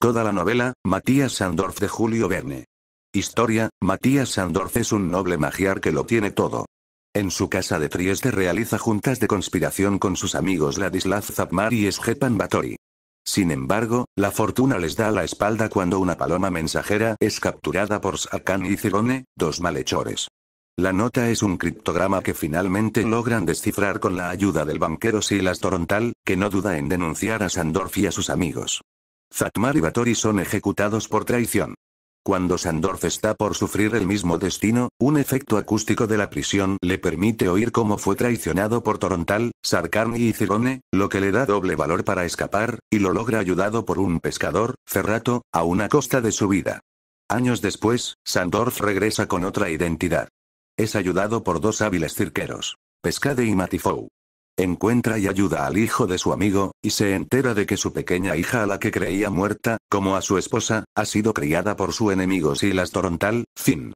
Toda la novela, Matías Sandorf de Julio Verne. Historia, Matías Sandorf es un noble magiar que lo tiene todo. En su casa de Trieste realiza juntas de conspiración con sus amigos Ladislav Zapmar y Stepan Batori. Sin embargo, la fortuna les da la espalda cuando una paloma mensajera es capturada por Sakan y Cirone, dos malhechores. La nota es un criptograma que finalmente logran descifrar con la ayuda del banquero Silas Torontal, que no duda en denunciar a Sandorf y a sus amigos. Zatmar y Batori son ejecutados por traición. Cuando Sandorf está por sufrir el mismo destino, un efecto acústico de la prisión le permite oír cómo fue traicionado por Torontal, Sarkarni y Cirone, lo que le da doble valor para escapar, y lo logra ayudado por un pescador, Ferrato, a una costa de su vida. Años después, Sandorf regresa con otra identidad. Es ayudado por dos hábiles cirqueros, Pescade y Matifou. Encuentra y ayuda al hijo de su amigo, y se entera de que su pequeña hija a la que creía muerta, como a su esposa, ha sido criada por su enemigo Silas Torontal, fin.